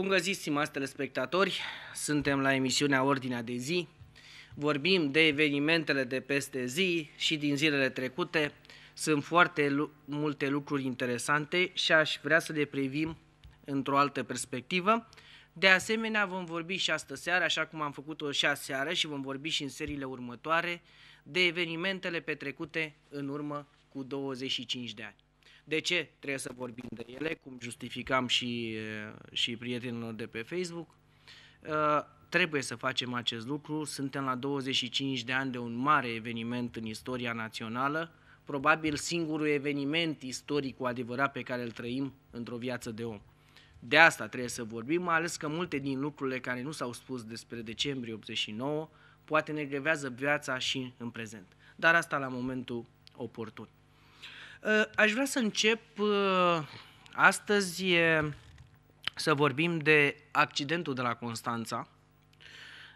Bun găsit, stimați telespectatori! Suntem la emisiunea Ordinea de Zi. Vorbim de evenimentele de peste zi și din zilele trecute. Sunt foarte lu multe lucruri interesante și aș vrea să le privim într-o altă perspectivă. De asemenea, vom vorbi și astă seară, așa cum am făcut-o și seară și vom vorbi și în seriile următoare, de evenimentele petrecute în urmă cu 25 de ani. De ce trebuie să vorbim de ele, cum justificam și, eh, și prietenilor de pe Facebook? Uh, trebuie să facem acest lucru. Suntem la 25 de ani de un mare eveniment în istoria națională, probabil singurul eveniment istoric cu adevărat pe care îl trăim într-o viață de om. De asta trebuie să vorbim, mai ales că multe din lucrurile care nu s-au spus despre decembrie 89 poate ne grevează viața și în prezent. Dar asta la momentul oportun. Ă, aș vrea să încep ă, astăzi să vorbim de accidentul de la Constanța,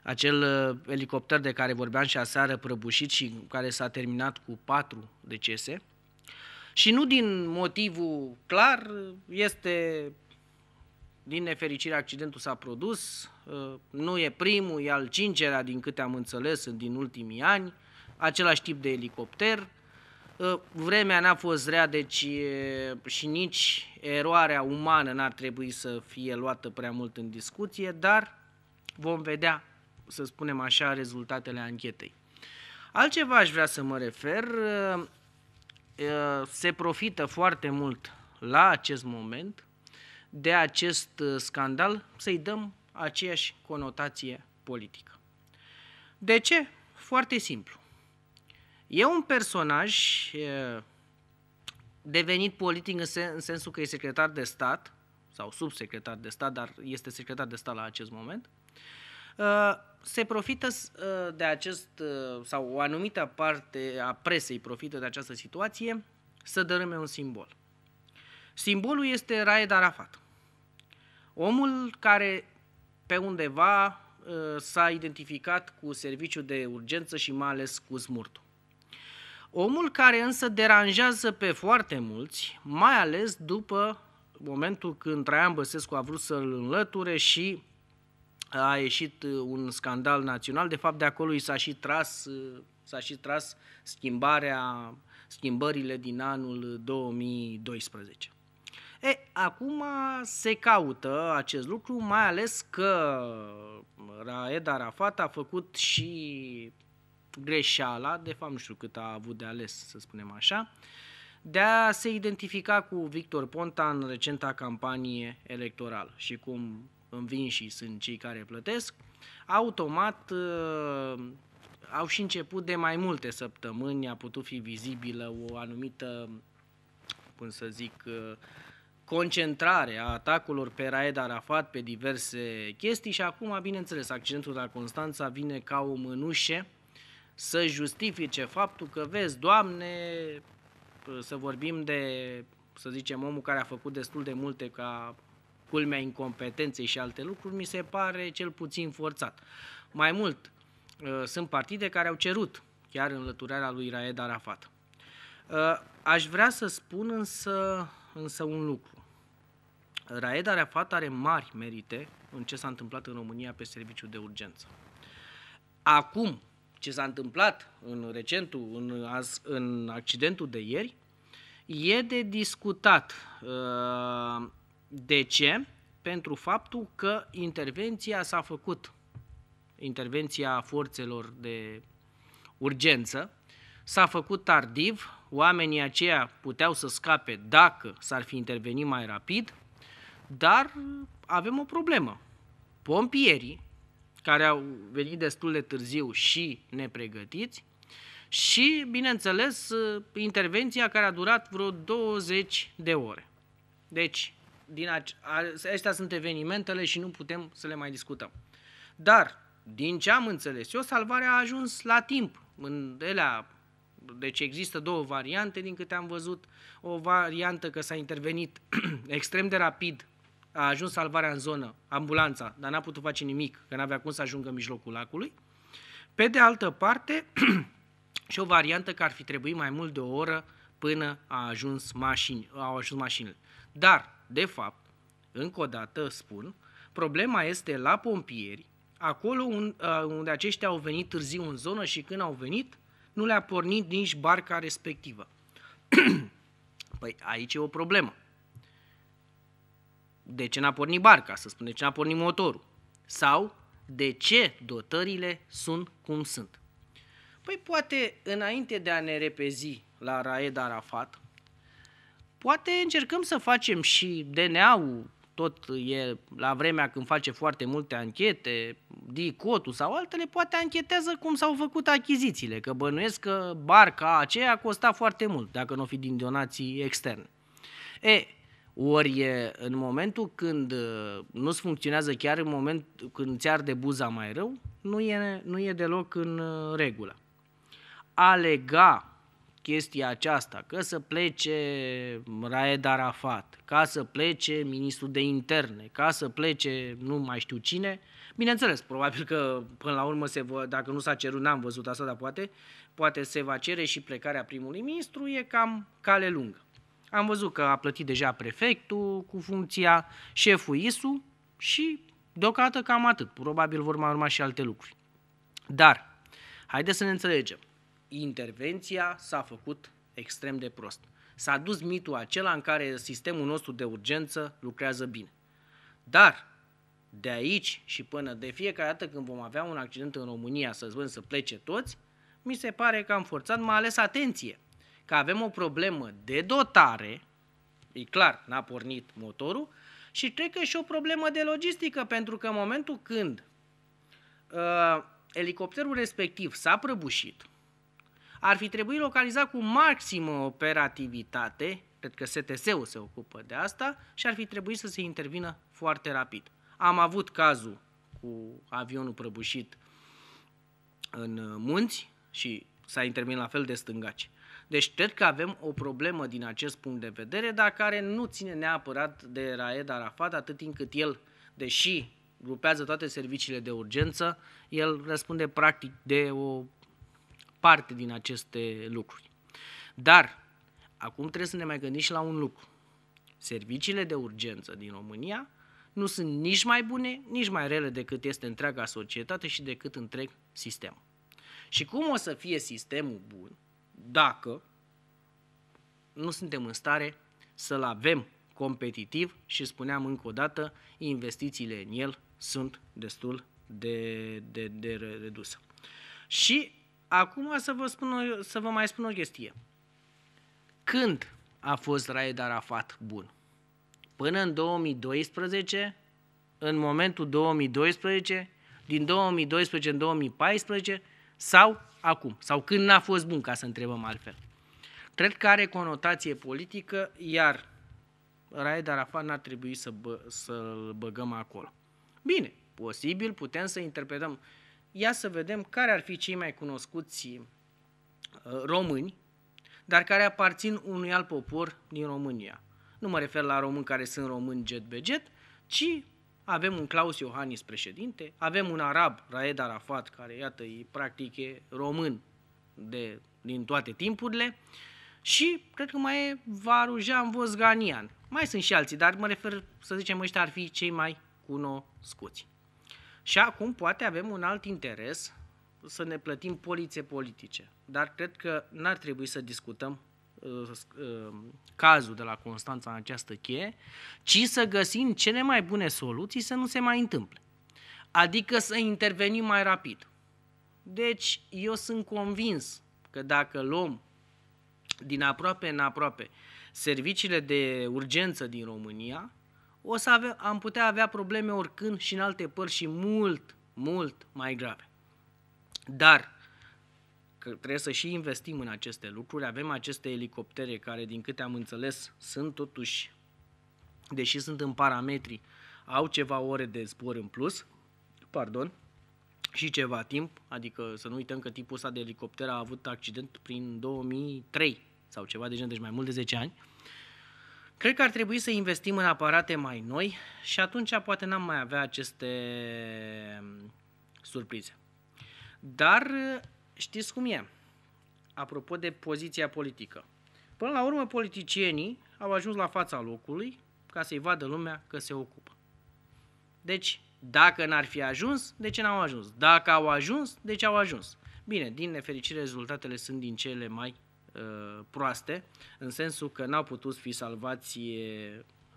acel ă, elicopter de care vorbeam și aseară prăbușit și care s-a terminat cu patru decese. Și nu din motivul clar, este din nefericire accidentul s-a produs, nu e primul, e al cincelea din câte am înțeles din ultimii ani, același tip de elicopter, Ă, vremea n-a fost rea, deci și nici eroarea umană n-ar trebui să fie luată prea mult în discuție, dar vom vedea, să spunem așa, rezultatele anchetei. Altceva aș vrea să mă refer, ă, ă, se profită foarte mult la acest moment de acest scandal să-i dăm aceeași conotație politică. De ce? Foarte simplu. E un personaj devenit politic în, sensul că e secretar de stat sau subsecretar de stat, dar este secretar de stat la acest moment. Se profită de acest, sau o anumită parte a presei profită de această situație să dărâme un simbol. Simbolul este Raed Arafat. Omul care pe undeva s-a identificat cu serviciul de urgență și mai ales cu smurtul. Omul care însă deranjează pe foarte mulți, mai ales după momentul când Traian Băsescu a vrut să-l înlăture și a ieșit uh, un scandal național, de fapt de acolo i s-a și tras, uh, s-a și tras schimbarea, schimbările din anul 2012. E, acum se caută acest lucru, mai ales că Raed Arafat a făcut și greșeala, de fapt nu știu cât a avut de ales, să spunem așa, de a se identifica cu Victor Ponta în recenta campanie electorală și cum și sunt cei care plătesc, automat uh, au și început de mai multe săptămâni, a putut fi vizibilă o anumită, cum să zic, uh, concentrare a atacurilor pe Raed Arafat pe diverse chestii și acum, bineînțeles, accidentul de la Constanța vine ca o mânușe să justifice faptul că, vezi, Doamne, să vorbim de, să zicem, omul care a făcut destul de multe ca culmea incompetenței și alte lucruri, mi se pare cel puțin forțat. Mai mult, uh, sunt partide care au cerut chiar înlăturarea lui Raed Arafat. Uh, aș vrea să spun însă, însă un lucru. Raed Arafat are mari merite în ce s-a întâmplat în România pe serviciu de urgență. Acum, ce s-a întâmplat în recentul, în, în accidentul de ieri, e de discutat. Uh, de ce? Pentru faptul că intervenția s-a făcut, intervenția forțelor de urgență, s-a făcut tardiv, oamenii aceia puteau să scape dacă s-ar fi intervenit mai rapid, dar avem o problemă. Pompierii care au venit destul de târziu și nepregătiți și, bineînțeles, intervenția care a durat vreo 20 de ore. Deci, din acestea sunt evenimentele și nu putem să le mai discutăm. Dar, din ce am înțeles eu, salvarea a ajuns la timp. În elea, deci există două variante din câte am văzut. O variantă că s-a intervenit extrem de rapid a ajuns salvarea în zonă, ambulanța, dar n-a putut face nimic, că n-avea cum să ajungă în mijlocul lacului. Pe de altă parte, și o variantă că ar fi trebuit mai mult de o oră până a ajuns mașini, au ajuns mașinile. Dar, de fapt, încă o dată spun, problema este la pompieri, acolo unde aceștia au venit târziu în zonă și când au venit, nu le-a pornit nici barca respectivă. păi aici e o problemă de ce n-a pornit barca, să spun, de ce n-a pornit motorul. Sau de ce dotările sunt cum sunt. Păi poate înainte de a ne repezi la Raed Arafat, poate încercăm să facem și DNA-ul, tot e la vremea când face foarte multe anchete, DICOT-ul sau altele, poate anchetează cum s-au făcut achizițiile, că bănuiesc că barca aceea a costat foarte mult, dacă nu n-o fi din donații externe. E, ori în momentul când uh, nu-ți funcționează chiar în momentul când ți arde buza mai rău, nu e, nu e deloc în uh, regulă. A lega chestia aceasta, că să plece Raed Arafat, ca să plece ministrul de interne, ca să plece nu mai știu cine, bineînțeles, probabil că până la urmă, se vă, dacă nu s-a cerut, n-am văzut asta, dar poate, poate se va cere și plecarea primului ministru, e cam cale lungă. Am văzut că a plătit deja prefectul cu funcția, șeful ISU și deocamdată cam atât. Probabil vor mai urma și alte lucruri. Dar, haideți să ne înțelegem. Intervenția s-a făcut extrem de prost. S-a dus mitul acela în care sistemul nostru de urgență lucrează bine. Dar, de aici și până de fiecare dată când vom avea un accident în România să zvân să plece toți, mi se pare că am forțat, mai ales atenție că avem o problemă de dotare, e clar, n-a pornit motorul, și cred că e și o problemă de logistică, pentru că în momentul când uh, elicopterul respectiv s-a prăbușit, ar fi trebuit localizat cu maximă operativitate, cred că STS-ul se ocupă de asta, și ar fi trebuit să se intervină foarte rapid. Am avut cazul cu avionul prăbușit în uh, munți și s-a intervenit la fel de stângaci. Deci cred că avem o problemă din acest punct de vedere, dar care nu ține neapărat de Raed Arafat, atât timp cât el, deși grupează toate serviciile de urgență, el răspunde practic de o parte din aceste lucruri. Dar, acum trebuie să ne mai gândim și la un lucru. Serviciile de urgență din România nu sunt nici mai bune, nici mai rele decât este întreaga societate și decât întreg sistemul. Și cum o să fie sistemul bun dacă nu suntem în stare să-l avem competitiv și spuneam încă o dată, investițiile în el sunt destul de, de, de reduse. Și acum să vă, spun, să vă mai spun o chestie. Când a fost Raed Arafat bun? Până în 2012, în momentul 2012, din 2012 în 2014, sau acum, sau când n-a fost bun, ca să întrebăm altfel. Cred că are conotație politică, iar Raed Arafat n-ar trebui să bă, să-l băgăm acolo. Bine, posibil, putem să interpretăm. Ia să vedem care ar fi cei mai cunoscuți uh, români, dar care aparțin unui alt popor din România. Nu mă refer la români care sunt români jet jet ci avem un Claus Iohannis președinte, avem un arab, Raed Arafat, care, iată, e, practic e român de, din toate timpurile, și cred că mai e Varujan Vosganian. Mai sunt și alții, dar mă refer, să zicem, ăștia ar fi cei mai cunoscuți. Și acum poate avem un alt interes să ne plătim polițe politice, dar cred că n-ar trebui să discutăm Uh, uh, cazul de la Constanța în această cheie, ci să găsim cele mai bune soluții să nu se mai întâmple. Adică să intervenim mai rapid. Deci eu sunt convins că dacă luăm din aproape în aproape serviciile de urgență din România, o să ave, am putea avea probleme oricând și în alte părți și mult, mult mai grave. Dar că trebuie să și investim în aceste lucruri. Avem aceste elicoptere care, din câte am înțeles, sunt totuși, deși sunt în parametri, au ceva ore de zbor în plus, pardon, și ceva timp, adică să nu uităm că tipul ăsta de elicopter a avut accident prin 2003 sau ceva de gen, deci mai mult de 10 ani. Cred că ar trebui să investim în aparate mai noi și atunci poate n-am mai avea aceste mm, surprize. Dar știți cum e? Apropo de poziția politică. Până la urmă, politicienii au ajuns la fața locului ca să-i vadă lumea că se ocupă. Deci, dacă n-ar fi ajuns, de ce n-au ajuns? Dacă au ajuns, de ce au ajuns? Bine, din nefericire, rezultatele sunt din cele mai uh, proaste, în sensul că n-au putut fi salvați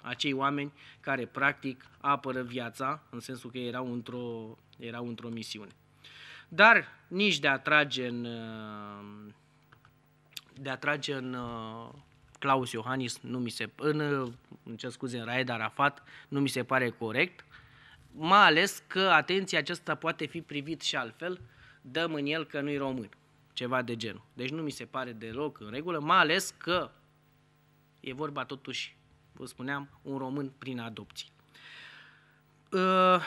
acei oameni care practic apără viața, în sensul că erau într-o, erau într-o misiune dar nici de a trage în, uh, de a trage în uh, Claus Iohannis, nu mi se, în, uh, în ce scuze, în Raed Arafat, nu mi se pare corect, mai ales că, atenție, acesta poate fi privit și altfel, dăm în el că nu-i român, ceva de genul. Deci nu mi se pare deloc în regulă, mai ales că e vorba totuși, vă spuneam, un român prin adopție. Uh,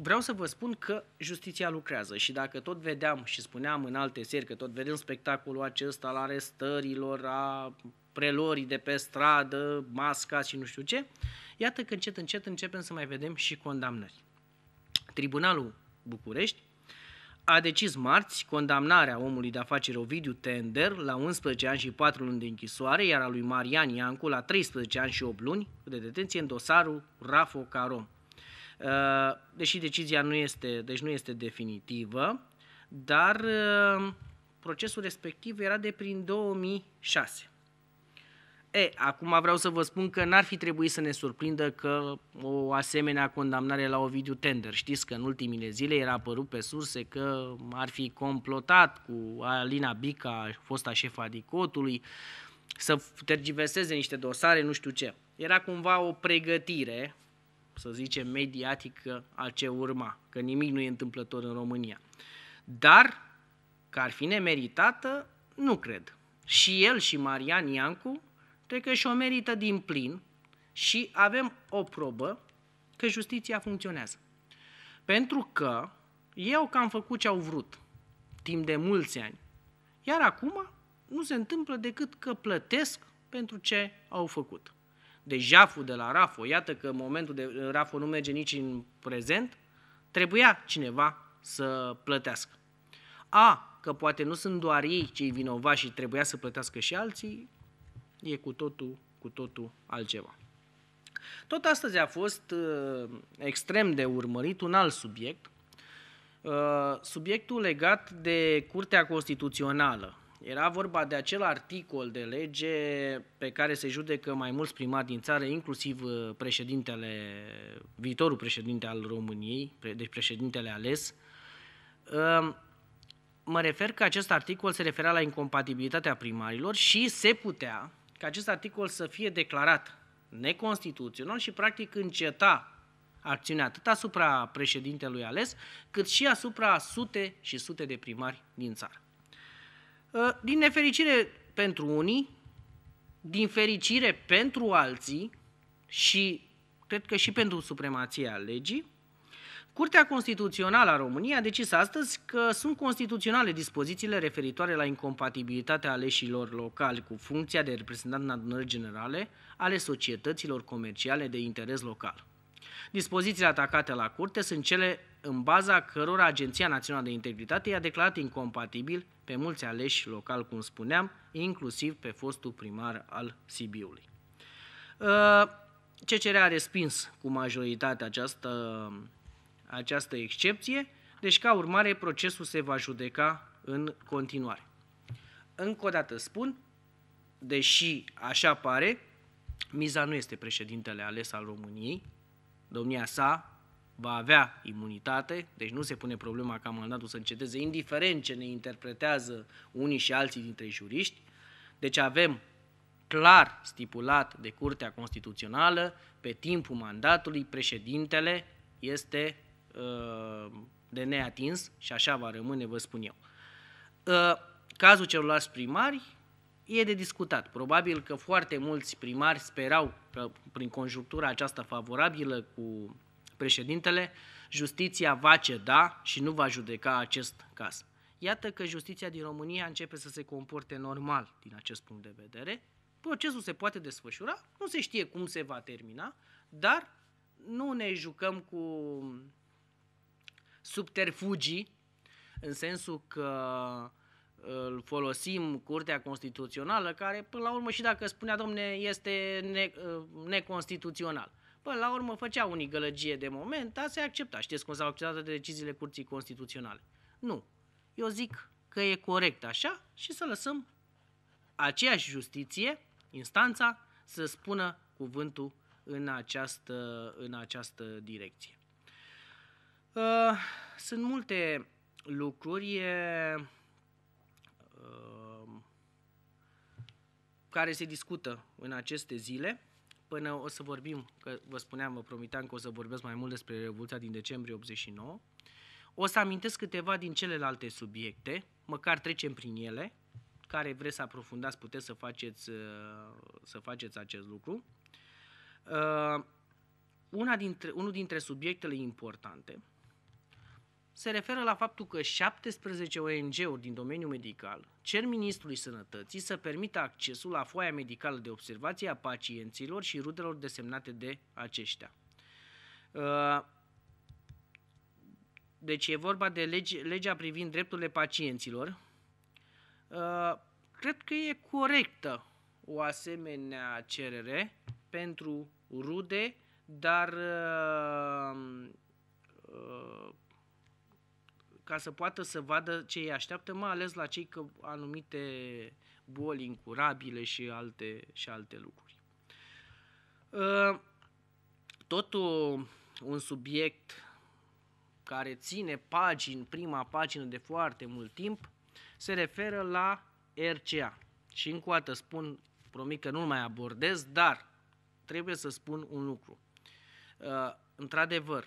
vreau să vă spun că justiția lucrează și dacă tot vedeam și spuneam în alte seri că tot vedem spectacolul acesta al arestărilor, a prelorii de pe stradă, masca și nu știu ce, iată că încet, încet începem să mai vedem și condamnări. Tribunalul București a decis marți condamnarea omului de afaceri Ovidiu Tender la 11 ani și 4 luni de închisoare, iar a lui Marian Iancu la 13 ani și 8 luni de detenție în dosarul Rafo Carom. Uh, deși decizia nu este, deci nu este definitivă, dar uh, procesul respectiv era de prin 2006. E, acum vreau să vă spun că n-ar fi trebuit să ne surprindă că o asemenea condamnare la Ovidiu Tender. Știți că în ultimile zile era apărut pe surse că ar fi complotat cu Alina Bica, fosta șefa dicotului, să tergiverseze niște dosare, nu știu ce. Era cumva o pregătire să zicem, mediatică a ce urma, că nimic nu e întâmplător în România. Dar că ar fi nemeritată, nu cred. Și el și Marian Iancu cred că și-o merită din plin și avem o probă că justiția funcționează. Pentru că eu că am făcut ce au vrut timp de mulți ani. Iar acum nu se întâmplă decât că plătesc pentru ce au făcut de jaful de la Rafo, iată că în momentul de Rafo nu merge nici în prezent, trebuia cineva să plătească. A, că poate nu sunt doar ei cei vinovați și trebuia să plătească și alții, e cu totul, cu totul altceva. Tot astăzi a fost uh, extrem de urmărit un alt subiect, uh, subiectul legat de Curtea Constituțională era vorba de acel articol de lege pe care se judecă mai mulți primari din țară, inclusiv uh, președintele, viitorul președinte al României, deci președintele ales. Um, mă refer că acest articol se referea la incompatibilitatea primarilor și se putea ca acest articol să fie declarat neconstituțional și practic înceta acțiunea atât asupra președintelui ales, cât și asupra sute și sute de primari din țară. Ă, din nefericire pentru unii, din fericire pentru alții și cred că și pentru supremația legii, Curtea Constituțională a României a decis astăzi că sunt constituționale dispozițiile referitoare la incompatibilitatea aleșilor locali cu funcția de reprezentant în adunări generale ale societăților comerciale de interes local. Dispozițiile atacate la curte sunt cele în baza cărora Agenția Națională de Integritate i-a declarat incompatibil pe mulți aleși local cum spuneam, inclusiv pe fostul primar al Sibiului. Uh, CCR a respins cu majoritate această, această excepție, deci ca urmare procesul se va judeca în continuare. Încă o dată spun, deși așa pare, miza nu este președintele ales al României, domnia sa va avea imunitate, deci nu se pune problema ca mandatul să înceteze, indiferent ce ne interpretează unii și alții dintre juriști. Deci avem clar stipulat de Curtea Constituțională, pe timpul mandatului, președintele este uh, de neatins și așa va rămâne, vă spun eu. Uh, cazul celorlalți primari e de discutat. Probabil că foarte mulți primari sperau că prin conjunctura aceasta favorabilă cu Președintele, justiția va ceda și nu va judeca acest caz. Iată că justiția din România începe să se comporte normal din acest punct de vedere. Procesul se poate desfășura, nu se știe cum se va termina, dar nu ne jucăm cu subterfugii, în sensul că uh, îl folosim Curtea Constituțională, care până la urmă și dacă spunea, domne, este ne, uh, neconstituțional. Până la urmă făcea unii gălăgie de moment, dar se accepta. Știți cum s-au acceptat de deciziile Curții Constituționale. Nu. Eu zic că e corect așa și să lăsăm aceeași justiție, instanța, să spună cuvântul în această, în această direcție. Uh, sunt multe lucruri uh, care se discută în aceste zile până o să vorbim, că vă spuneam, vă promiteam că o să vorbesc mai mult despre Revoluția din decembrie 89, o să amintesc câteva din celelalte subiecte, măcar trecem prin ele, care vreți să aprofundați, puteți să faceți, uh, să faceți acest lucru. Uh, una dintre, unul dintre subiectele importante se referă la faptul că 17 ONG-uri din domeniul medical cer Ministrului Sănătății să permită accesul la foaia medicală de observație a pacienților și rudelor desemnate de aceștia. Uh, deci e vorba de lege, legea privind drepturile pacienților. Uh, cred că e corectă o asemenea cerere pentru rude, dar uh, ca să poată să vadă ce îi așteaptă, mai ales la cei că anumite boli incurabile și alte, și alte lucruri. Ă, Tot un subiect care ține pagini, prima pagină de foarte mult timp, se referă la RCA. Și încă o dată spun, promit că nu mai abordez, dar trebuie să spun un lucru. Ă, într-adevăr,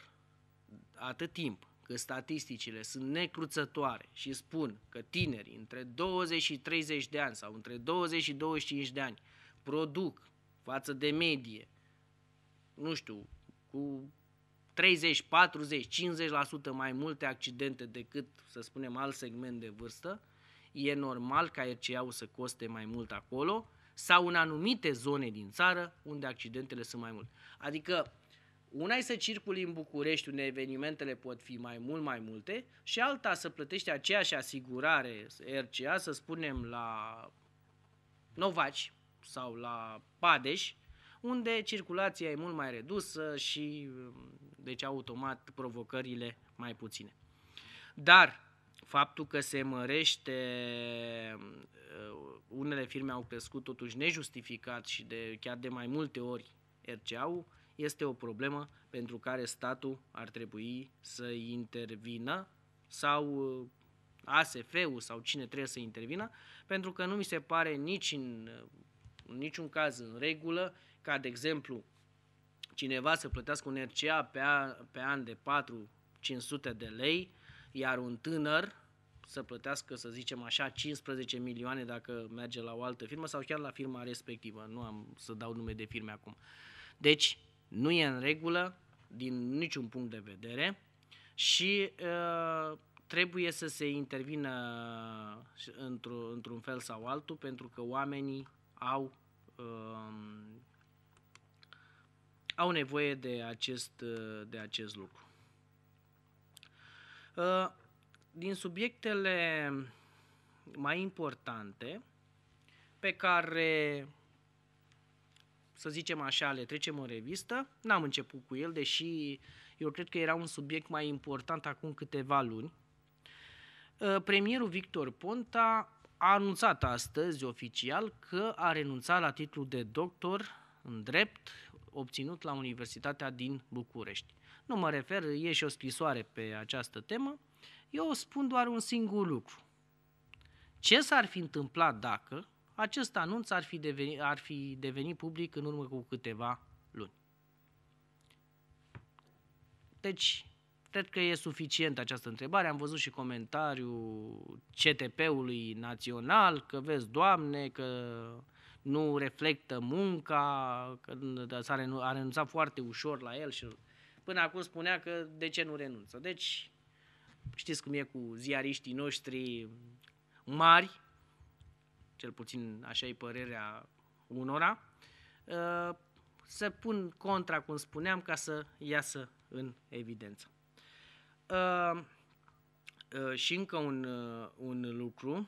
atât timp că statisticile sunt necruțătoare și spun că tinerii între 20 și 30 de ani sau între 20 și 25 de ani produc față de medie, nu știu, cu 30, 40, 50% mai multe accidente decât, să spunem, alt segment de vârstă, e normal ca rca să coste mai mult acolo sau în anumite zone din țară unde accidentele sunt mai multe. Adică una e să circuli în București unde evenimentele pot fi mai mult mai multe și alta să plătești aceeași asigurare RCA, să spunem, la Novaci sau la Padeș, unde circulația e mult mai redusă și deci automat provocările mai puține. Dar faptul că se mărește, unele firme au crescut totuși nejustificat și de, chiar de mai multe ori RCA-ul, este o problemă pentru care statul ar trebui să intervină sau uh, ASF-ul sau cine trebuie să intervină, pentru că nu mi se pare nici în, în uh, niciun caz în regulă ca, de exemplu, cineva să plătească un RCA pe, a, pe an de 4-500 de lei, iar un tânăr să plătească, să zicem așa, 15 milioane dacă merge la o altă firmă sau chiar la firma respectivă. Nu am să dau nume de firme acum. Deci, nu e în regulă din niciun punct de vedere și uh, trebuie să se intervină într-un, fel sau altul pentru că oamenii au, um, au nevoie de acest, uh, de acest lucru. Uh, din subiectele mai importante pe care să zicem așa, le trecem în revistă. N-am început cu el, deși eu cred că era un subiect mai important acum câteva luni. Uh, premierul Victor Ponta a anunțat astăzi oficial că a renunțat la titlul de doctor în drept obținut la Universitatea din București. Nu mă refer, e și o scrisoare pe această temă. Eu spun doar un singur lucru. Ce s-ar fi întâmplat dacă acest anunț ar fi, deveni, ar fi devenit public în urmă cu câteva luni. Deci, cred că e suficient această întrebare. Am văzut și comentariul CTP-ului național că vezi, Doamne, că nu reflectă munca, că s-a renunț, a renunțat foarte ușor la el și până acum spunea că de ce nu renunță. Deci, știți cum e cu ziariștii noștri mari, cel puțin așa e părerea unora, uh, să pun contra, cum spuneam, ca să iasă în evidență. Uh, uh, și încă un, un lucru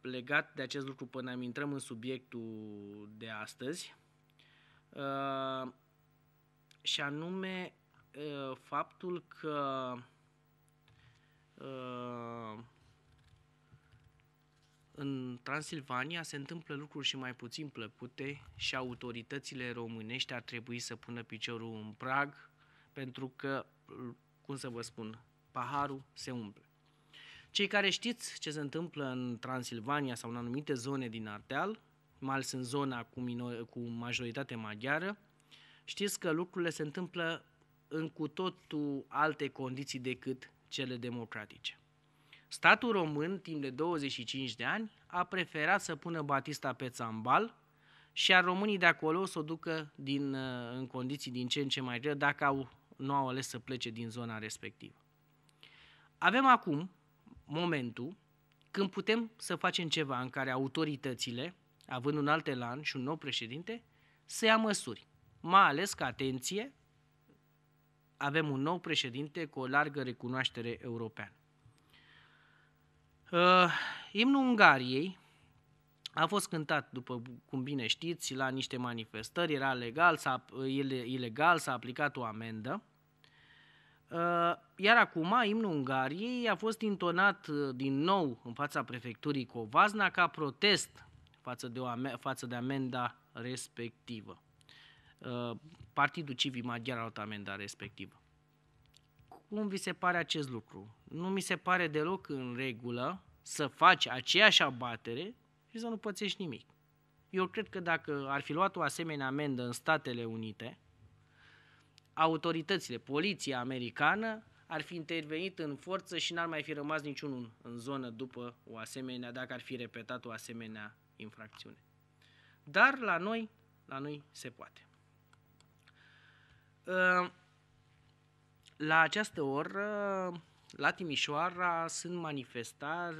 legat de acest lucru până am intrăm în subiectul de astăzi, și anume faptul că în Transilvania se întâmplă lucruri și mai puțin plăcute și autoritățile românești ar trebui să pună piciorul în prag pentru că, cum să vă spun, paharul se umple. Cei care știți ce se întâmplă în Transilvania sau în anumite zone din Ardeal, mai ales în zona cu, minor, cu majoritate maghiară, știți că lucrurile se întâmplă în cu totul alte condiții decât cele democratice. Statul român, timp de 25 de ani, a preferat să pună Batista pe țambal și a românii de acolo să o ducă din, uh, în condiții din ce în ce mai greu dacă au, nu au ales să plece din zona respectivă. Avem acum momentul când putem să facem ceva în care autoritățile, având un alt elan și un nou președinte, să ia măsuri. Mai ales că, atenție, avem un nou președinte cu o largă recunoaștere europeană. Uh, imnul Ungariei a fost cântat, după cum bine știți, la niște manifestări, era legal, s-a, ilegal, s-a aplicat o amendă. Uh, iar acum, imnul Ungariei a fost intonat uh, din nou în fața prefecturii Covazna ca protest față de, o față de amenda respectivă. Uh, Partidul Civic Maghiar a luat amenda respectivă. Cum vi se pare acest lucru? Nu mi se pare deloc în regulă să faci aceeași abatere și să nu pățești nimic. Eu cred că dacă ar fi luat o asemenea amendă în Statele Unite, autoritățile, poliția americană, ar fi intervenit în forță și n-ar mai fi rămas niciunul în zonă după o asemenea, dacă ar fi repetat o asemenea infracțiune. Dar la noi, la noi se poate. Uh, la această oră, la Timișoara sunt manifestări,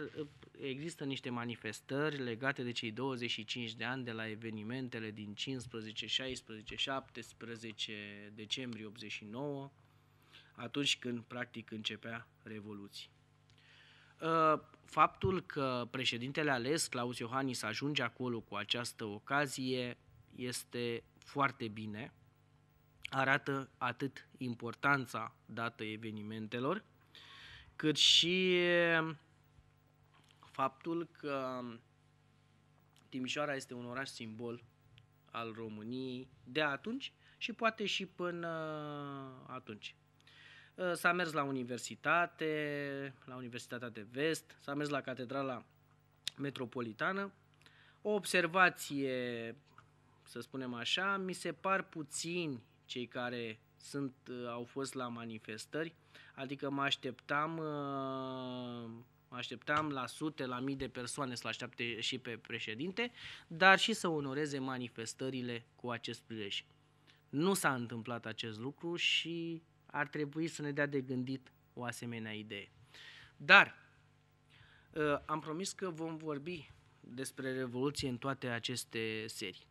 există niște manifestări legate de cei 25 de ani de la evenimentele din 15, 16, 17 decembrie 89, atunci când practic începea Revoluție. Ă, faptul că președintele ales, Claus Iohannis, ajunge acolo cu această ocazie este foarte bine, arată atât importanța dată evenimentelor, cât și faptul că Timișoara este un oraș simbol al României de atunci și poate și până atunci. S-a mers la universitate, la Universitatea de Vest, s-a mers la Catedrala Metropolitană. O observație, să spunem așa, mi se par puțini cei care sunt, uh, au fost la manifestări, adică mă așteptam, uh, mă așteptam la sute, la mii de persoane să-l aștepte și pe președinte, dar și să onoreze manifestările cu acest prilej. Nu s-a întâmplat acest lucru și ar trebui să ne dea de gândit o asemenea idee. Dar uh, am promis că vom vorbi despre Revoluție în toate aceste serii.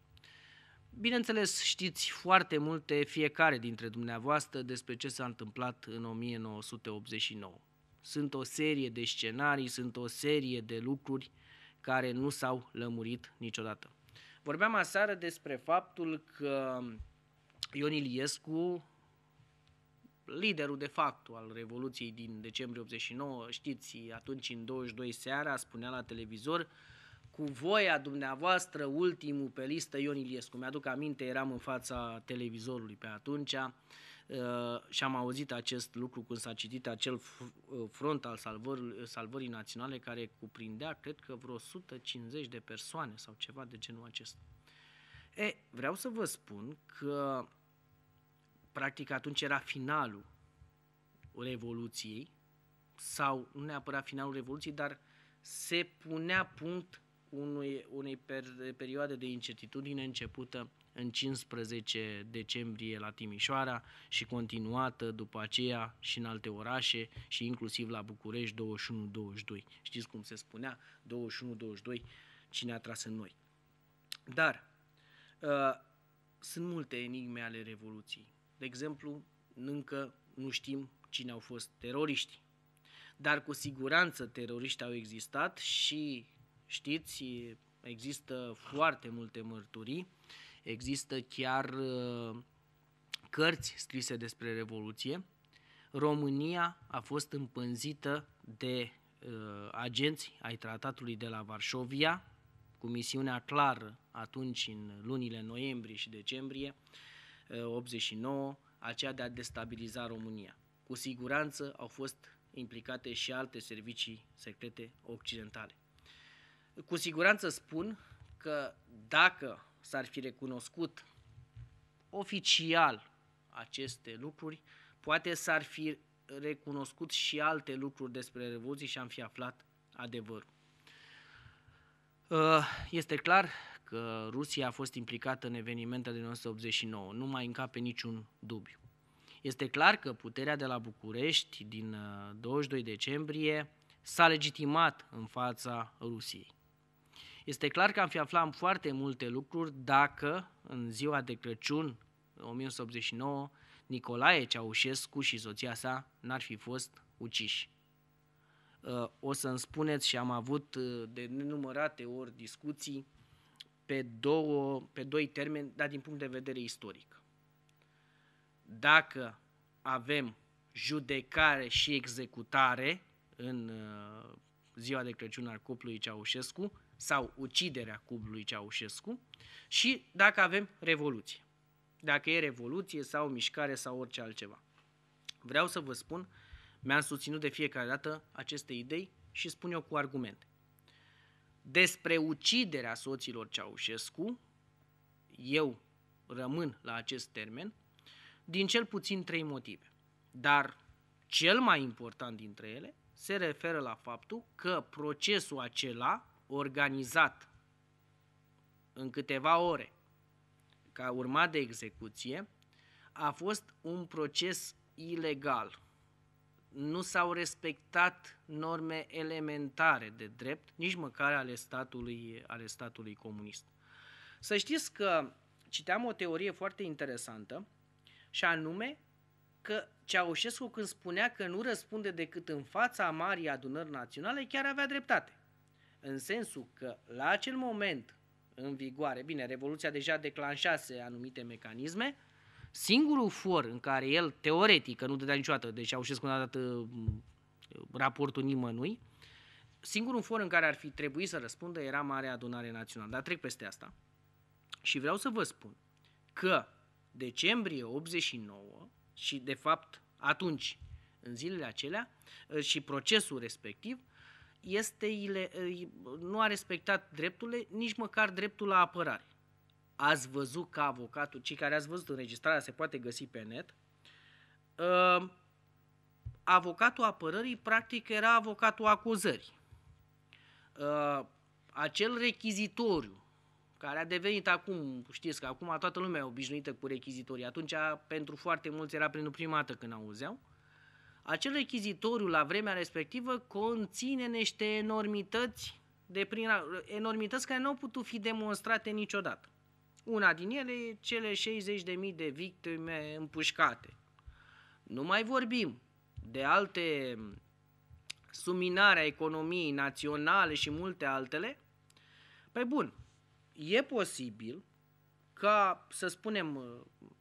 Bineînțeles, știți foarte multe fiecare dintre dumneavoastră despre ce s-a întâmplat în 1989. Sunt o serie de scenarii, sunt o serie de lucruri care nu s-au lămurit niciodată. Vorbeam aseară despre faptul că Ion Iliescu, liderul de facto al Revoluției din decembrie 89, știți, atunci în 22 seara, spunea la televizor, uh, cu voia dumneavoastră, ultimul pe listă, Ion Iliescu. Mi-aduc aminte, eram în fața televizorului pe atunci uh, și am auzit acest lucru când s-a citit acel uh, front al salvării, naționale care cuprindea, cred că vreo 150 de persoane sau ceva de genul acesta. E, vreau să vă spun că practic atunci era finalul Revoluției sau nu neapărat finalul Revoluției, dar se punea punct unui, unei per, perioade de incertitudine începută în 15 decembrie la Timișoara și continuată după aceea și în alte orașe și inclusiv la București 21-22. Știți cum se spunea? 21-22, cine a tras în noi. Dar uh, sunt multe enigme ale Revoluției. De exemplu, încă nu știm cine au fost teroriștii. Dar cu siguranță teroriști au existat și știți, există foarte multe mărturii, există chiar cărți scrise despre Revoluție. România a fost împânzită de agenți ai tratatului de la Varșovia, cu misiunea clară atunci în lunile noiembrie și decembrie 89, aceea de a destabiliza România. Cu siguranță au fost implicate și alte servicii secrete occidentale. Cu siguranță spun că dacă s-ar fi recunoscut oficial aceste lucruri, poate s-ar fi recunoscut și alte lucruri despre Revoluție și am fi aflat adevărul. Uh, este clar că Rusia a fost implicată în evenimentele din 1989, nu mai încape niciun dubiu. Este clar că puterea de la București din 22 uh, decembrie s-a legitimat în fața Rusiei. Este clar că am fi aflat foarte multe lucruri dacă în ziua de Crăciun 1989 Nicolae Ceaușescu și soția sa n-ar fi fost uciși. Uh, o să-mi spuneți și am avut uh, de nenumărate ori discuții pe, două, pe doi termeni, dar din punct de vedere istoric. Dacă avem judecare și executare în uh, ziua de Crăciun al cuplului Ceaușescu, sau uciderea cuplului Ceaușescu și dacă avem revoluție. Dacă e revoluție sau mișcare sau orice altceva. Vreau să vă spun, mi-am susținut de fiecare dată aceste idei și spun eu cu argumente. Despre uciderea soților Ceaușescu, eu rămân la acest termen, din cel puțin trei motive. Dar cel mai important dintre ele se referă la faptul că procesul acela organizat în câteva ore ca urma de execuție a fost un proces ilegal. Nu s-au respectat norme elementare de drept, nici măcar ale statului, ale statului comunist. Să știți că citeam o teorie foarte interesantă și anume că Ceaușescu când spunea că nu răspunde decât în fața Marii Adunări Naționale chiar avea dreptate în sensul că la acel moment în vigoare, bine, Revoluția deja declanșase anumite mecanisme, singurul for în care el, teoretic, că nu dădea niciodată, deci au știți a dat uh, raportul nimănui, singurul for în care ar fi trebuit să răspundă era Marea Adunare Națională. Dar trec peste asta. Și vreau să vă spun că decembrie 89 și, de fapt, atunci, în zilele acelea, uh, și procesul respectiv, este, nu a respectat drepturile, nici măcar dreptul la apărare. Ați văzut că avocatul, cei care ați văzut înregistrarea, se poate găsi pe net, ă, avocatul apărării practic era avocatul acuzării. Ă, acel rechizitoriu care a devenit acum, știți că acum toată lumea e obișnuită cu rechizitorii, atunci pentru foarte mulți era prin prima dată când auzeau, uh, acel rechizitoriu la vremea respectivă conține niște enormități, de prin, enormități care nu au putut fi demonstrate niciodată. Una din ele e cele 60.000 de victime împușcate. Nu mai vorbim de alte suminare a economiei naționale și multe altele. Păi bun, e posibil ca, să spunem,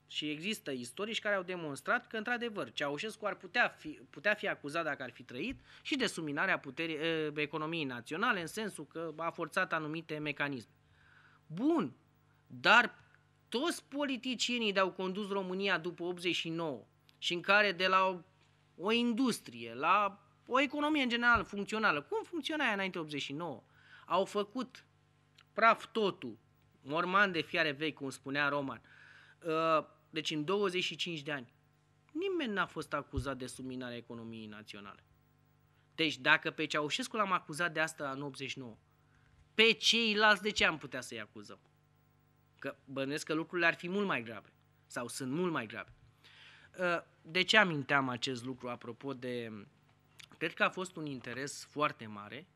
și există istorici care au demonstrat că, într-adevăr, Ceaușescu ar putea fi, putea fi acuzat, dacă ar fi trăit, și de suminarea puterii, economiei naționale, în sensul că a forțat anumite mecanisme. Bun, dar toți politicienii de-au condus România după 89 și în care de la o, o industrie, la o economie în general funcțională, cum funcționa aia înainte 89, au făcut praf totul, morman de fiare vechi, cum spunea Roman, uh, deci în 25 de ani nimeni n-a fost acuzat de subminarea economiei naționale. Deci dacă pe Ceaușescu l-am acuzat de asta în 89, pe ceilalți de ce am putea să-i acuzăm? Că bănesc că lucrurile ar fi mult mai grave sau sunt mult mai grave. Ă, de ce aminteam acest lucru apropo de... Cred că a fost un interes foarte mare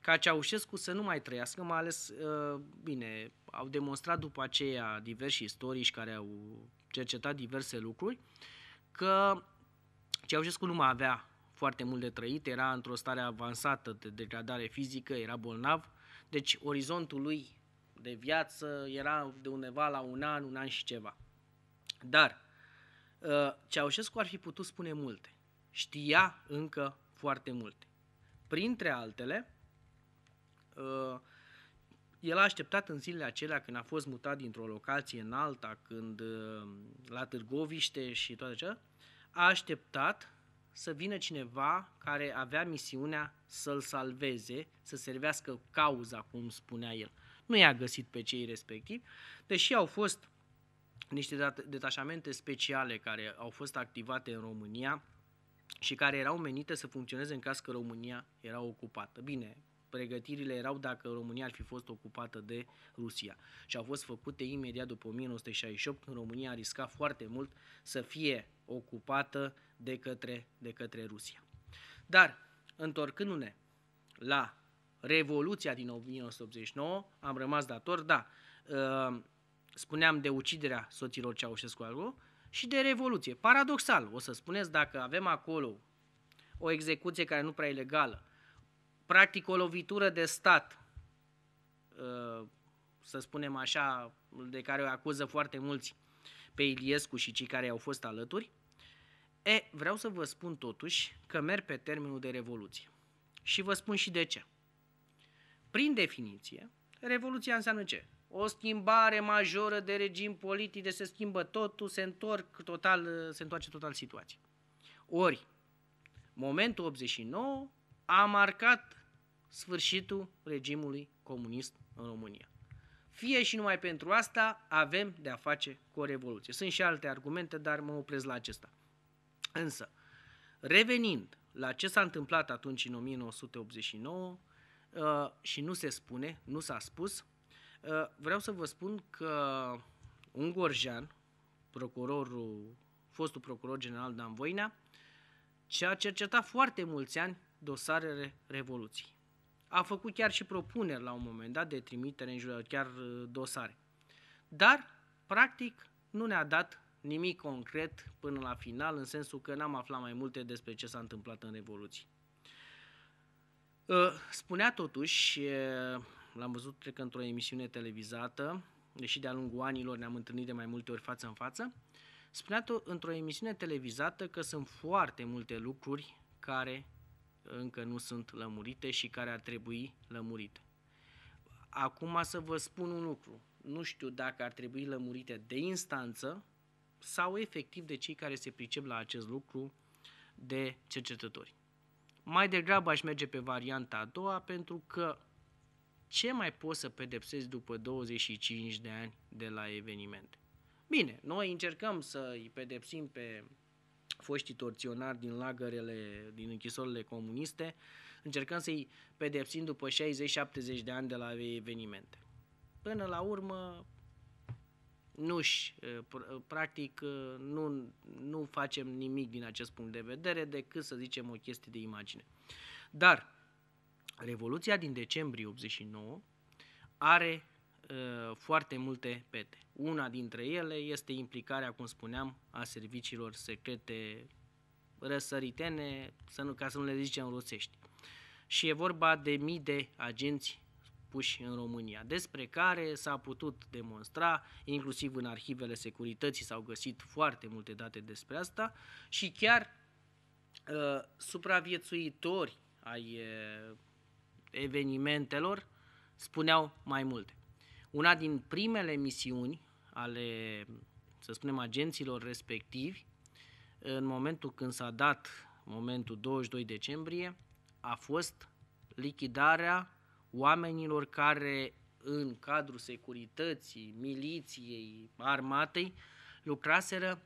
ca Ceaușescu să nu mai trăiască, mai ales, ă, bine, au demonstrat după aceea diversi istorici care au cercetat diverse lucruri, că Ceaușescu nu mai avea foarte mult de trăit, era într-o stare avansată de degradare fizică, era bolnav, deci orizontul lui de viață era de undeva la un an, un an și ceva. Dar ă, Ceaușescu ar fi putut spune multe. Știa încă foarte multe. Printre altele, ă, el a așteptat în zilele acelea când a fost mutat dintr-o locație în alta, când uh, la Târgoviște și toate acelea, a așteptat să vină cineva care avea misiunea să-l salveze, să servească cauza, cum spunea el. Nu i-a găsit pe cei respectivi, deși au fost niște detașamente speciale care au fost activate în România și care erau menite să funcționeze în caz că România era ocupată. Bine, pregătirile erau dacă România ar fi fost ocupată de Rusia. Și au fost făcute imediat după 1968, când România a riscat foarte mult să fie ocupată de către, de către Rusia. Dar, întorcându-ne la Revoluția din 1989, am rămas dator, da, uh, spuneam de uciderea soților Ceaușescu acolo și de Revoluție. Paradoxal, o să spuneți, dacă avem acolo o execuție care nu prea e legală, practic o lovitură de stat, uh, să spunem așa, de care o acuză foarte mulți pe Iliescu și cei care au fost alături, e, vreau să vă spun totuși că merg pe termenul de revoluție. Și vă spun și de ce. Prin definiție, revoluția înseamnă ce? O schimbare majoră de regim politic, de se schimbă totul, se, întorc total, se întoarce total situația. Ori, momentul 89 a marcat sfârșitul regimului comunist în România. Fie și numai pentru asta avem de a face cu o revoluție. Sunt și alte argumente, dar mă opresc la acesta. Însă, revenind la ce s-a întâmplat atunci în 1989 uh, și nu se spune, nu s-a spus, uh, vreau să vă spun că un gorjan, procurorul, fostul procuror general Dan Voinea, și a cercetat foarte mulți ani dosarele Revoluției a făcut chiar și propuneri la un moment dat de trimitere în jurul, chiar uh, dosare. Dar, practic, nu ne-a dat nimic concret până la final, în sensul că n-am aflat mai multe despre ce s-a întâmplat în Revoluție. Uh, spunea totuși, uh, l-am văzut, cred că, într-o emisiune televizată, deși de-a lungul anilor ne-am întâlnit de mai multe ori față în față, spunea într-o emisiune televizată că sunt foarte multe lucruri care încă nu sunt lămurite și care ar trebui lămurite. Acum să vă spun un lucru. Nu știu dacă ar trebui lămurite de instanță sau efectiv de cei care se pricep la acest lucru de cercetători. Mai degrabă aș merge pe varianta a doua pentru că ce mai poți să pedepsezi după 25 de ani de la eveniment? Bine, noi încercăm să îi pedepsim pe foștii torționari din lagărele, din închisorile comuniste, încercăm să-i pedepsim după 60-70 de ani de la evenimente. Până la urmă, nu-și, practic, nu, nu facem nimic din acest punct de vedere decât să zicem o chestie de imagine. Dar Revoluția din decembrie 89 are Ă, foarte multe pete. Una dintre ele este implicarea, cum spuneam, a serviciilor secrete răsăritene, să nu, ca să nu le zicem rusești. Și e vorba de mii de agenți puși în România, despre care s-a putut demonstra, inclusiv în arhivele securității s-au găsit foarte multe date despre asta și chiar uh, supraviețuitori ai uh, evenimentelor spuneau mai multe. Una din primele misiuni ale, să spunem, agenților respectivi, în momentul când s-a dat momentul 22 decembrie, a fost lichidarea oamenilor care în cadrul securității, miliției, armatei, lucraseră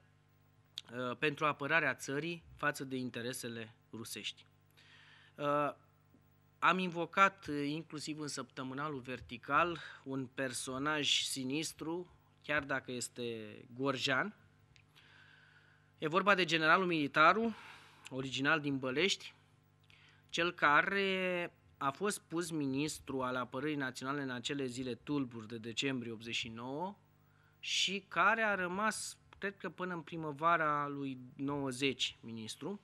uh, pentru apărarea țării față de interesele rusești. Uh, am invocat eh, inclusiv în săptămânalul vertical un personaj sinistru, chiar dacă este gorjan. E vorba de generalul Militaru, original din Bălești, cel care a fost pus ministru al apărării naționale în acele zile tulburi de decembrie 89 și care a rămas, cred că până în primăvara lui 90, ministru,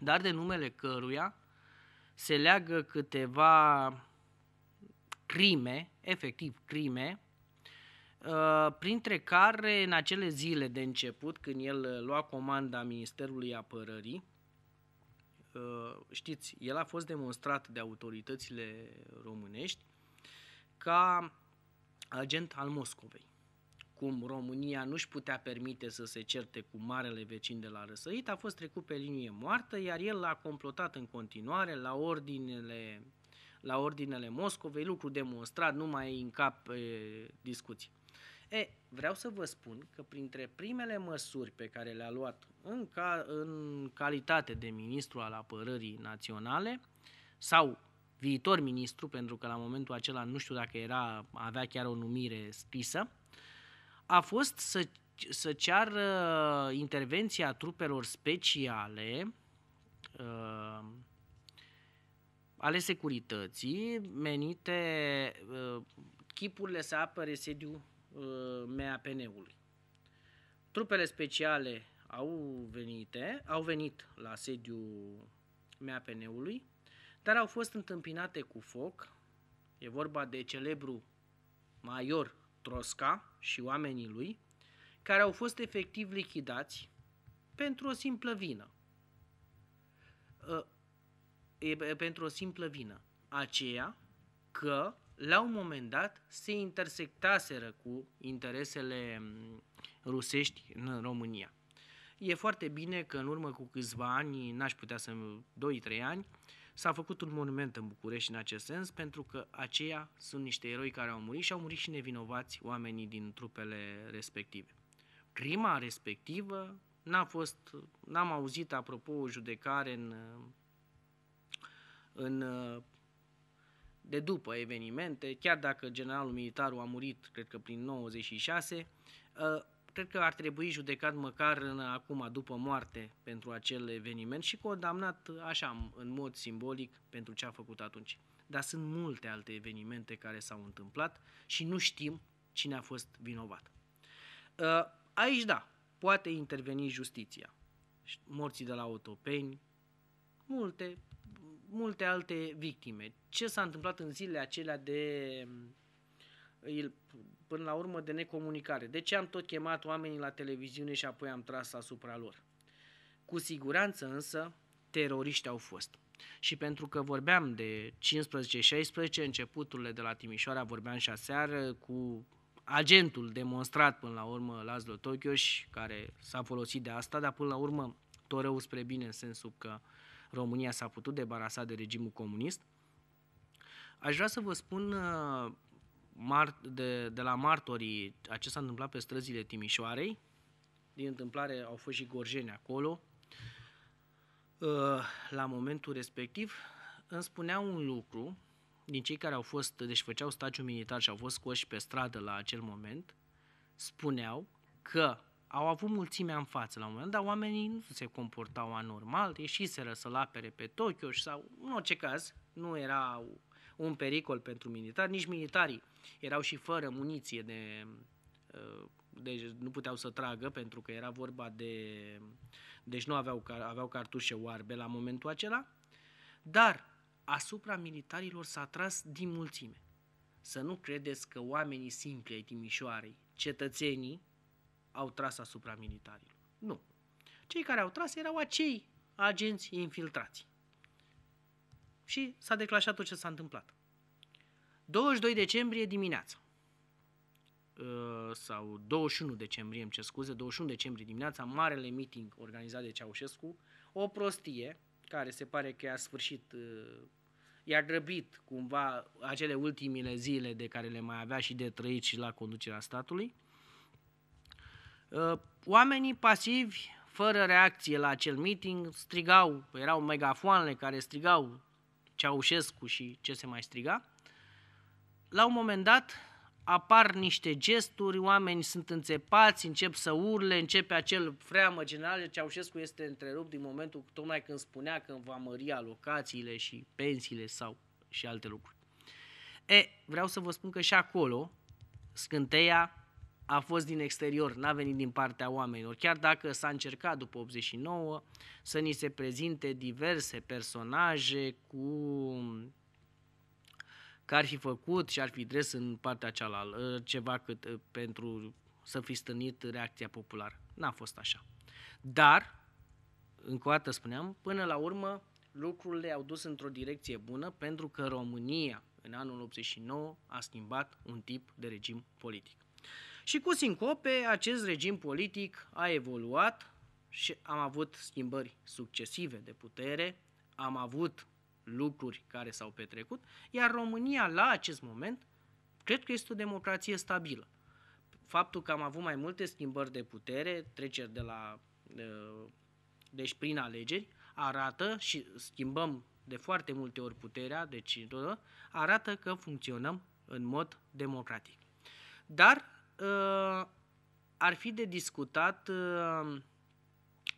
dar de numele căruia se leagă câteva crime, efectiv crime, uh, printre care în acele zile de început, când el uh, lua comanda Ministerului Apărării, uh, știți, el a fost demonstrat de autoritățile românești ca agent al Moscovei cum România nu-și putea permite să se certe cu marele vecin de la răsărit, a fost trecut pe linie moartă, iar el l-a complotat în continuare la ordinele, la ordinele Moscovei, lucru demonstrat, nu mai în cap e, discuții. E, vreau să vă spun că printre primele măsuri pe care le-a luat în, ca, în calitate de ministru al apărării naționale sau viitor ministru, pentru că la momentul acela nu știu dacă era, avea chiar o numire scrisă, a fost să, să ceară intervenția trupelor speciale uh, ale securității menite uh, chipurile să apere sediul uh, MAPN-ului. Trupele speciale au, venite, au venit la sediul MAPN-ului, dar au fost întâmpinate cu foc. E vorba de celebru major Trosca și oamenii lui, care au fost efectiv lichidați pentru o simplă vină. Ă, e, pentru o simplă vină. Aceea că la un moment dat se intersectaseră cu interesele rusești în România. E foarte bine că în urmă cu câțiva ani, n-aș putea să 2-3 ani, uh, S-a făcut un monument în București în acest sens pentru că aceia sunt niște eroi care au murit și au murit și nevinovați oamenii din trupele respective. Crima respectivă n-a fost, n-am auzit apropo o judecare în, în de după evenimente, chiar dacă generalul militarul a murit, cred că prin 96, cred că ar trebui judecat măcar în, acum, după moarte, pentru acel eveniment și condamnat așa, în mod simbolic, pentru ce a făcut atunci. Dar sunt multe alte evenimente care s-au întâmplat și nu știm cine a fost vinovat. Uh, aici, da, poate interveni justiția. Morții de la otopeni, multe, multe alte victime. Ce s-a întâmplat în zilele acelea de um, până la urmă de necomunicare. De ce am tot chemat oamenii la televiziune și apoi am tras asupra lor? Cu siguranță însă, teroriști au fost. Și pentru că vorbeam de 15-16, începuturile de la Timișoara, vorbeam și aseară cu agentul demonstrat până la urmă Lazlo Tokioș, care s-a folosit de asta, dar până la urmă tot rău spre bine în sensul că România s-a putut debarasa de regimul comunist. Aș vrea să vă spun uh, mar, de, de la martorii ce s-a întâmplat pe străzile Timișoarei. Din întâmplare au fost și gorjeni acolo uh, la momentul respectiv. Îmi spunea un lucru din cei care au fost, deci făceau stagiu militar și au fost scoși pe stradă la acel moment, spuneau că au avut mulțimea în față la un moment, dar oamenii nu se comportau anormal, ieșiseră să-l apere pe Tokyo și sau, în orice caz, nu erau un pericol pentru militari. Nici militarii erau și fără muniție de uh, deci nu puteau să tragă pentru că era vorba de... Deci nu aveau, aveau cartușe oarbe la momentul acela, dar asupra militarilor s-a tras din mulțime. Să nu credeți că oamenii simpli ai Timișoarei, cetățenii, au tras asupra militarilor. Nu. Cei care au tras erau acei agenți infiltrați și s-a declanșat tot ce s-a întâmplat. 22 decembrie dimineața uh, sau 21 decembrie, îmi ce scuze, 21 decembrie dimineața, marele meeting organizat de Ceaușescu, o prostie care se pare că a sfârșit, uh, i-a grăbit cumva acele ultimile zile de care le mai avea și de trăit și la conducerea statului. Uh, oamenii pasivi, fără reacție la acel meeting, strigau, erau megafoanele care strigau Ceaușescu și ce se mai striga, la un moment dat apar niște gesturi, oameni sunt înțepați, încep să urle, începe acel freamă general, Ceaușescu este întrerupt din momentul tocmai când spunea că va mări alocațiile și pensiile sau și alte lucruri. E, vreau să vă spun că și acolo scânteia a fost din exterior, n-a venit din partea oamenilor. Chiar dacă s-a încercat după 89 să ni se prezinte diverse personaje cu că ar fi făcut și ar fi dres în partea cealaltă ă, ceva cât ă, pentru să fi stănit reacția populară. N-a fost așa. Dar, încă o dată spuneam, până la urmă lucrurile au dus într-o direcție bună pentru că România în anul 89 a schimbat un tip de regim politic. Și cu sincope, acest regim politic a evoluat și am avut schimbări succesive de putere, am avut lucruri care s-au petrecut, iar România la acest moment cred că este o democrație stabilă. Faptul că am avut mai multe schimbări de putere, treceri de la ă, deci prin alegeri, arată și schimbăm de foarte multe ori puterea, deci arată că funcționăm în mod democratic. Dar Uh, ar fi de discutat, uh,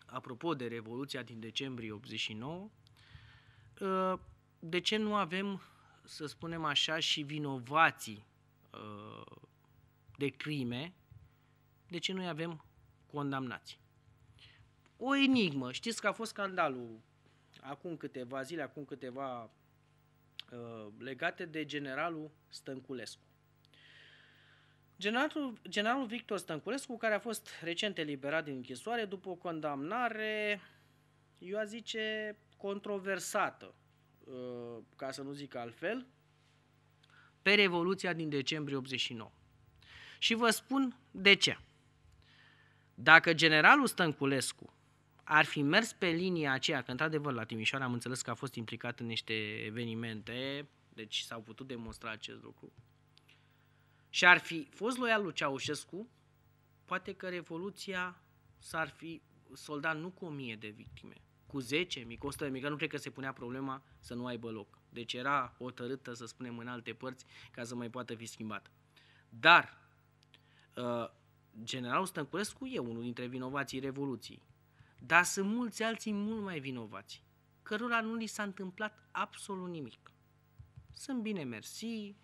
apropo de Revoluția din decembrie 89, uh, de ce nu avem, să spunem așa, și vinovații de crime, de ce îi avem condamnați. O enigmă. Știți că a fost scandalul acum câteva zile, acum câteva legate de generalul Stănculescu. Generalul, generalul Victor Stănculescu, care a fost recent eliberat din închisoare după o condamnare, eu a zice, controversată, uh, ca să nu zic altfel, pe Revoluția din decembrie 89. Și vă spun de ce. Dacă generalul Stănculescu ar fi mers pe linia aceea, că într-adevăr la Timișoara am înțeles că a fost implicat în niște evenimente, deci s-au putut demonstra acest lucru, și ar fi fost loial lui Ceaușescu, poate că Revoluția s-ar fi soldat nu cu mie de victime, cu 10 mii, cu 100 de mii, că nu cred că se punea problema să nu aibă loc. Deci era hotărâtă, să spunem, în alte părți ca să mai poată fi schimbată. Dar uh, generalul Stănculescu e unul dintre vinovații Revoluției. Dar sunt mulți alții mult mai vinovați, cărora nu li s-a întâmplat absolut nimic. Sunt bine mersi,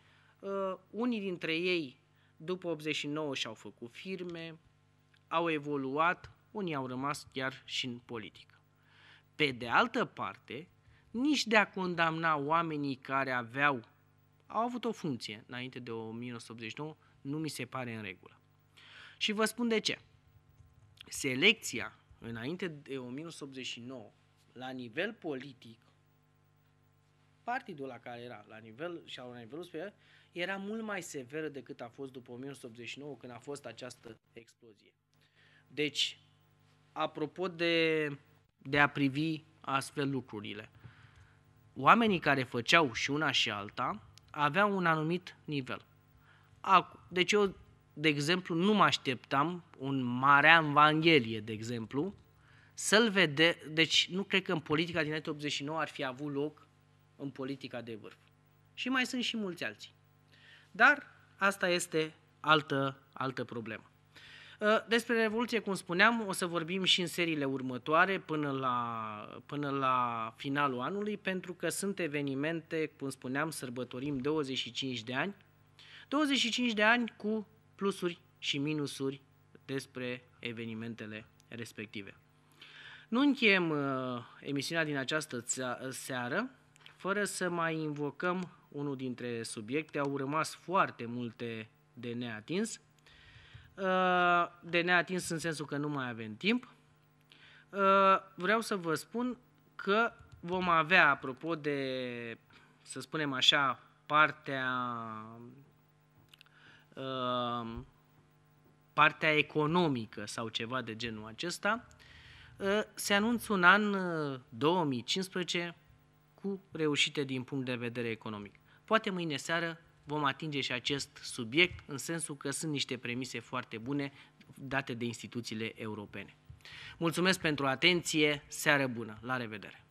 Uh, unii dintre ei, după 89, și-au făcut firme, au evoluat, unii au rămas chiar și în politică. Pe de altă parte, nici de a condamna oamenii care aveau, au avut o funcție înainte de 1989, nu mi se pare în regulă. Și vă spun de ce. Selecția înainte de 1989, la nivel politic, partidul la care era, la nivel și la nivelul superior, era mult mai severă decât a fost după 1989 când a fost această explozie. Deci, apropo de, de a privi astfel lucrurile, oamenii care făceau și una și alta aveau un anumit nivel. Deci eu, de exemplu, nu mă așteptam un mare Evanghelie, de exemplu, să-l vede, deci nu cred că în politica din 89 ar fi avut loc în politica de vârf. Și mai sunt și mulți alții. Dar asta este altă, altă problemă. Ă, despre Revoluție, cum spuneam, o să vorbim și în seriile următoare până la, până la finalul anului, pentru că sunt evenimente, cum spuneam, sărbătorim 25 de ani. 25 de ani cu plusuri și minusuri despre evenimentele respective. Nu încheiem uh, emisiunea din această seară fără să mai invocăm unul dintre subiecte, au rămas foarte multe de neatins. De neatins în sensul că nu mai avem timp. Vreau să vă spun că vom avea, apropo de, să spunem așa, partea, um, partea economică sau ceva de genul acesta, se anunță un an 2015 uh, cu reușite din punct de vedere economic. Poate mâine seară vom atinge și acest subiect în sensul că sunt niște premise foarte bune date de instituțiile europene. Mulțumesc pentru atenție, seară bună, la revedere!